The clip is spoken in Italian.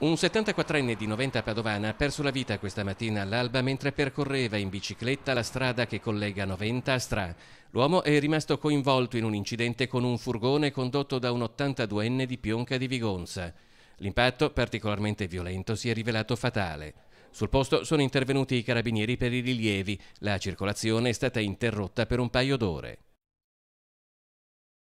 Un 74enne di Noventa Padovana ha perso la vita questa mattina all'alba mentre percorreva in bicicletta la strada che collega Noventa a Stra. L'uomo è rimasto coinvolto in un incidente con un furgone condotto da un 82enne di Pionca di Vigonza. L'impatto, particolarmente violento, si è rivelato fatale. Sul posto sono intervenuti i carabinieri per i rilievi. La circolazione è stata interrotta per un paio d'ore.